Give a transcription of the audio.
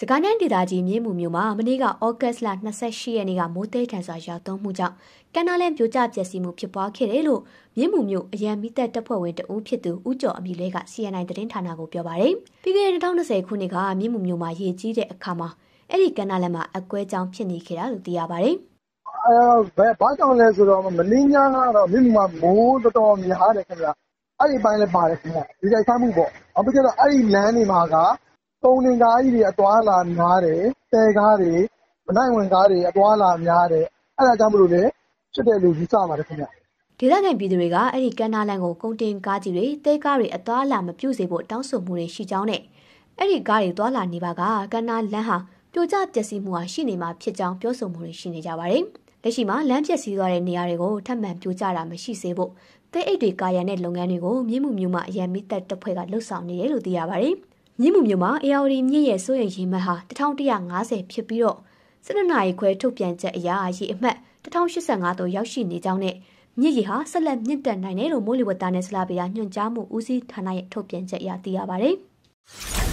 စကိုင်းတိုင်းဒေသကြီးမြင်းမူမြို့မှာမနေ့ကဩဂတ်စ်လ28ရက်နေ့ကမိုးသေးထန်စွာရွာသွန်းမှုကြောင့်ကန္နာလန်ပြိုကျပျက်စီးမှုဖြစ်ပွားခဲ့တယ်လို့မြင်းမူမြို့အရန်မီသက်တပ်ဖွဲ့ဝင်တဦးဖြစ်သူဦးကျော်အမီလဲက CNN သတင်းဌာနကိုပြောပါတယ်။ပြီးခဲ့တဲ့2020ခုနှစ်ကမြင်းမူမြို့မှာရေကြီးတဲ့အခါမှာအဲ့ဒီကန္နာလန်မှာအကွဲကြောင်းဖြစ်နေခဲ့တာလို့သိရပါတယ်။အဲဘယ်ဘာကြောင့်လဲဆိုတော့မင်းညာကတော့မြင်းမူမှာမိုးတော်တော်များတယ်ခင်ဗျာ။အဲ့ဒီပိုင်းလည်းပါတယ်ခင်ဗျာ။ဒီကြိုက်ဆမ်းမှုပေါ့။အပိကျတော့အဲ့ဒီလမ်းတွေမှာကကုန်းလင်းကားကြီးတွေအသွားအလာများတယ်။သဲကားတွေ၊မနိုင့်ဝန်ကားတွေအသွားအလာများတယ်။အဲဒါကြောင့်မို့လည်းဖြစ်တယ်လို့ယူဆပါတယ်ခင်ဗျ။”ဒေသခံပြည်သူတွေကအဲဒီကမ်းနားလမ်းကိုကုန်တင်ကားကြီးတွေ၊သဲကားတွေအသွားအလာမပြုစေဖို့တောင်းဆိုမှုတွေရှိကြောင်းနဲ့အဲဒီကားတွေသွားလာနေပါကကမ်းနားလမ်းဟာပြိုကျပျက်စီးမှုဟာရှိနေမှာဖြစ်ကြောင်းပြောဆိုမှုတွေရှိနေကြပါတယ်။လက်ရှိမှာလမ်းပျက်စီးသွားတဲ့နေရာတွေကိုထပ်မံပြိုကျတာမရှိစေဖို့သဲအိတ်တွေကာရံတဲ့လုပ်ငန်းတွေကိုမြင်းမူမြို့မအရန်မီးသတ်တပ်ဖွဲ့ကလုပ်ဆောင်နေတယ်လို့သိရပါတယ်။မြစ်မှုမြို့မှာအေယော်ဒီမြစ်ရဲ့စိုးရိမ်ရေမှတ်ဟာ1150ဖြစ်ပြီးတော့12နာရီခွဲထုတ်ပြန်ချက်အရရေအမှတ်1085သို့ရောက်ရှိနေကြောင်းနဲ့မြစ်ရေဟာဆက်လက်မြင့်တက်နိုင်တယ်လို့မိုးလေဝသနဲ့ဆလာဗီယာညွှန်ကြားမှုဦးစီးဌာနရဲ့ထုတ်ပြန်ချက်အရသိရပါဗျ။